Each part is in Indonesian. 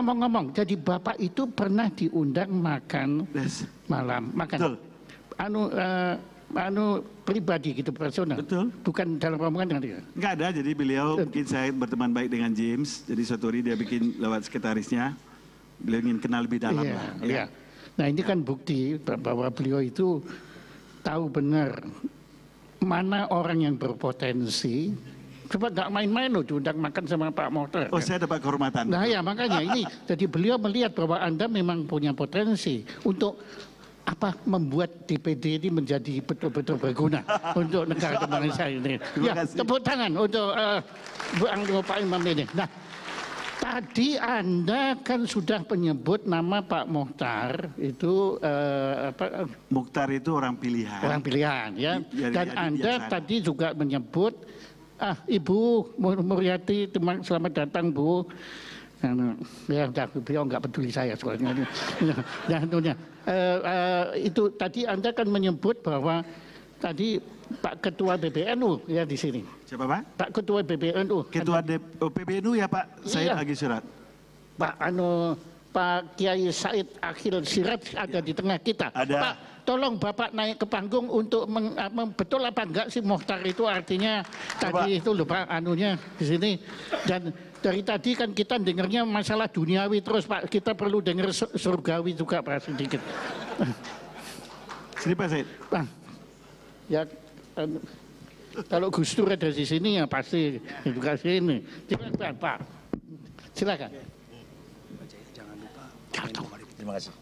Ngomong-ngomong, jadi Bapak itu pernah diundang makan yes. malam, makan. Betul. Anu uh, anu pribadi gitu personal. Betul. Bukan dalam rombongan dengan dia. Enggak ada. Jadi beliau Betul. mungkin saya berteman baik dengan James. Jadi suatu hari dia bikin lewat sekretarisnya. Beliau ingin kenal lebih dalam iya, lah. Ya. Iya. Yeah. Nah ini kan bukti bahwa beliau itu tahu benar mana orang yang berpotensi Coba nggak main-main loh diundang makan sama Pak Motor. Oh, kan? saya dapat kehormatan. Nah, ya makanya ini. Jadi beliau melihat bahwa Anda memang punya potensi untuk apa membuat DPD ini menjadi betul-betul berguna untuk negara Indonesia ini. Ya, tepuk tangan untuk uh, Bu Anglo Pak Imam ini. Nah, tadi Anda kan sudah menyebut nama Pak Mohtar itu eh, apa? Mohtar itu orang pilihan. Orang pilihan ya. Iya, iya, Dan iya, Anda tadi juga menyebut ah Ibu Muryati selamat datang Bu. Anu, ya udah beliau nggak peduli saya soalnya. Ya, ya, itu tadi Anda kan menyebut bahwa tadi Pak Ketua BBNU ya di sini. Siapa Pak? Pak Ketua BBNU. Ketua Anda, oh, BBNU ya Pak, saya iya. lagi surat. Pak Anu Pak Kiai Said Akhil Sirat ada ya. di tengah kita. Ada. Pak, tolong Bapak naik ke panggung untuk ah, betul apa enggak sih Mohtar itu artinya tadi itu lupa anunya di sini dan dari tadi kan kita dengarnya masalah duniawi terus Pak kita perlu dengar surgawi juga Pak sedikit sini Pak Said Pak ya anu, kalau Gus Dur ada di sini ya pasti edukasi ini silakan Pak silakan Jangan Terima kasih.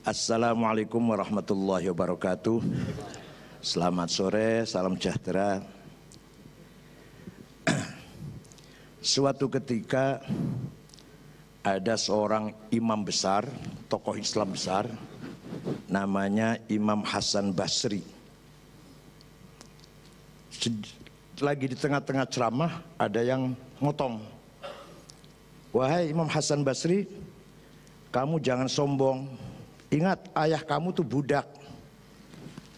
Assalamualaikum warahmatullahi wabarakatuh. Selamat sore, salam sejahtera. Suatu ketika ada seorang imam besar, tokoh Islam besar, namanya Imam Hasan Basri. Lagi di tengah-tengah ceramah ada yang ngotong. Wahai Imam Hasan Basri, kamu jangan sombong, Ingat ayah kamu tuh budak.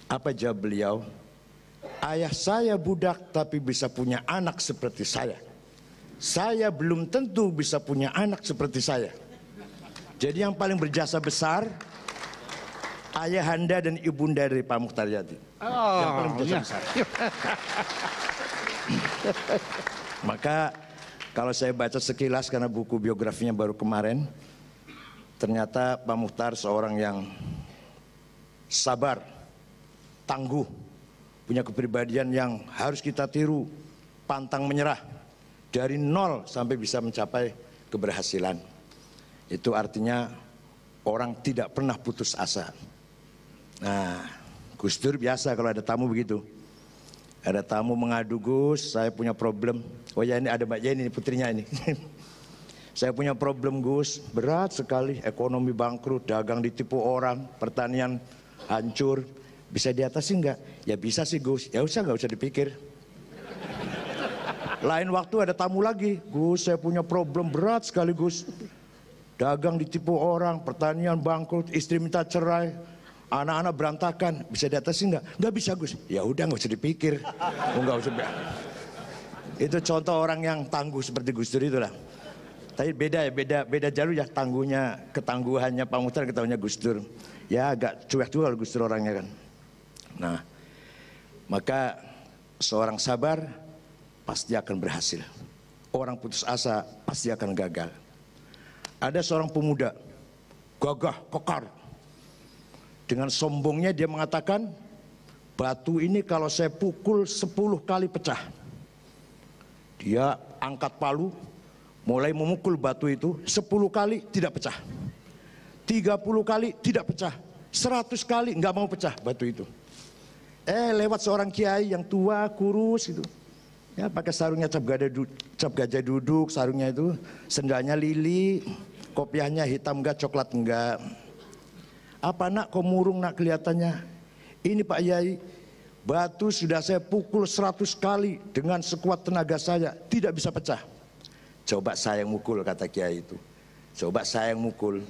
Apa jawab beliau? Ayah saya budak tapi bisa punya anak seperti saya. Saya belum tentu bisa punya anak seperti saya. Jadi yang paling berjasa besar ayah anda dan ibunda dari Pak Mukhtar Yadi. Oh, yang paling berjasa ya. besar. Maka kalau saya baca sekilas karena buku biografinya baru kemarin, Ternyata Pak Muhtar seorang yang sabar, tangguh, punya kepribadian yang harus kita tiru, pantang menyerah, dari nol sampai bisa mencapai keberhasilan. Itu artinya orang tidak pernah putus asa. Nah, Gus Dur biasa kalau ada tamu begitu. Ada tamu mengadu Gus, saya punya problem. Oh ya ini ada Mbak Jenny, putrinya ini. Saya punya problem Gus, berat sekali, ekonomi bangkrut, dagang ditipu orang, pertanian hancur. Bisa diatasi nggak? Ya bisa sih Gus, ya usah nggak usah dipikir. Lain waktu ada tamu lagi, Gus saya punya problem berat sekali Gus. Dagang ditipu orang, pertanian bangkrut, istri minta cerai, anak-anak berantakan, bisa diatasi nggak? Nggak bisa Gus, ya udah nggak usah dipikir, Enggak usah. Itu contoh orang yang tangguh seperti Gus Dur itulah. Tapi beda ya, beda beda jalur ya tangguhnya, ketangguhannya Pak Muhtar, ketahunya Gus Dur. Ya agak cuek juga Gus Dur orangnya kan. Nah, maka seorang sabar pasti akan berhasil. Orang putus asa pasti akan gagal. Ada seorang pemuda, gagah, kokar Dengan sombongnya dia mengatakan, batu ini kalau saya pukul 10 kali pecah. Dia angkat palu, Mulai memukul batu itu 10 kali tidak pecah. 30 kali tidak pecah. 100 kali nggak mau pecah batu itu. Eh lewat seorang kiai yang tua kurus itu. Ya pakai sarungnya cap gajah, cap gajah duduk, sarungnya itu sendalnya lili, kopiahnya hitam enggak, coklat enggak. Apa nak kok murung nak kelihatannya? Ini Pak Yai, batu sudah saya pukul seratus kali dengan sekuat tenaga saya, tidak bisa pecah. Coba saya yang mukul kata kiai itu. Coba saya yang mukul.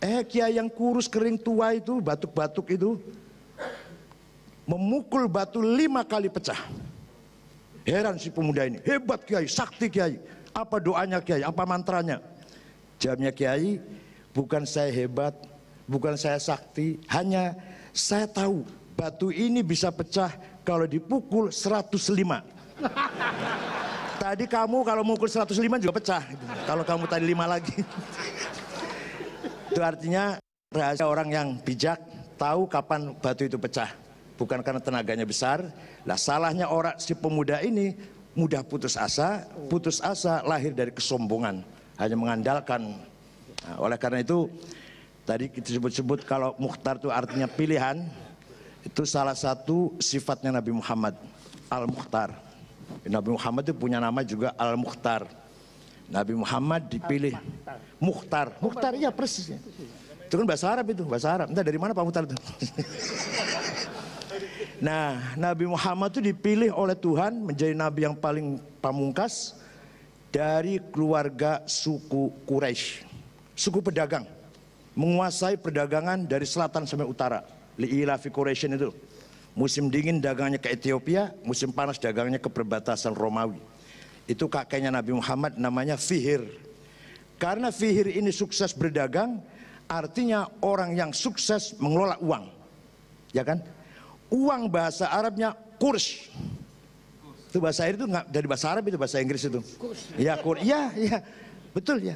Eh kiai yang kurus kering tua itu batuk-batuk itu memukul batu lima kali pecah. Heran si pemuda ini, hebat kiai, sakti kiai. Apa doanya kiai, apa mantranya? Jawabnya kiai, bukan saya hebat, bukan saya sakti, hanya saya tahu batu ini bisa pecah kalau dipukul 105. Tadi kamu kalau mukul 105 juga pecah. Kalau kamu tadi 5 lagi. itu artinya rahasia orang yang bijak tahu kapan batu itu pecah. Bukan karena tenaganya besar. Lah salahnya orang si pemuda ini mudah putus asa. Putus asa lahir dari kesombongan. Hanya mengandalkan. Nah, oleh karena itu tadi kita sebut-sebut kalau mukhtar itu artinya pilihan. Itu salah satu sifatnya Nabi Muhammad. Al-Mukhtar. Nabi Muhammad itu punya nama juga Al-Mukhtar. Nabi Muhammad dipilih Mukhtar. Mukhtar, iya persis. Ya. Itu kan bahasa Arab itu, bahasa Arab. Entah dari mana Pak Mukhtar itu. nah, Nabi Muhammad itu dipilih oleh Tuhan menjadi nabi yang paling pamungkas dari keluarga suku Quraisy, suku pedagang, menguasai perdagangan dari selatan sampai utara. Li'ilafi Quraisy Quraisyin itu. Musim dingin dagangnya ke Ethiopia, musim panas dagangnya ke perbatasan Romawi. Itu kakeknya Nabi Muhammad namanya Fihir. Karena Fihir ini sukses berdagang, artinya orang yang sukses mengelola uang. Ya kan? Uang bahasa Arabnya kurs. Itu bahasa Arab itu nggak dari bahasa Arab itu bahasa Inggris itu. Ya, kurs. Ya, ya. Betul ya.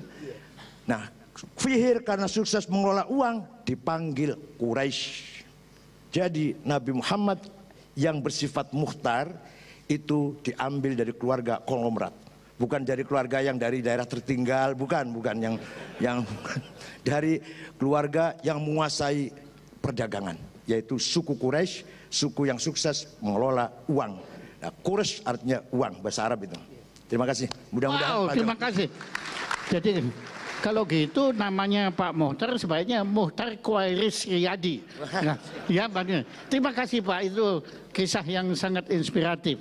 Nah, Fihir karena sukses mengelola uang dipanggil Quraisy. Jadi Nabi Muhammad yang bersifat muhtar itu diambil dari keluarga konglomerat. Bukan dari keluarga yang dari daerah tertinggal, bukan, bukan yang yang dari keluarga yang menguasai perdagangan, yaitu suku Quraisy, suku yang sukses mengelola uang. Nah, Quraisy artinya uang bahasa Arab itu. Terima kasih. Mudah-mudahan. Wow, terima kasih. Jadi kalau gitu namanya Pak Muhtar sebaiknya Muhtar Kuairis Riyadi. Nah, ya, Terima kasih Pak, itu kisah yang sangat inspiratif.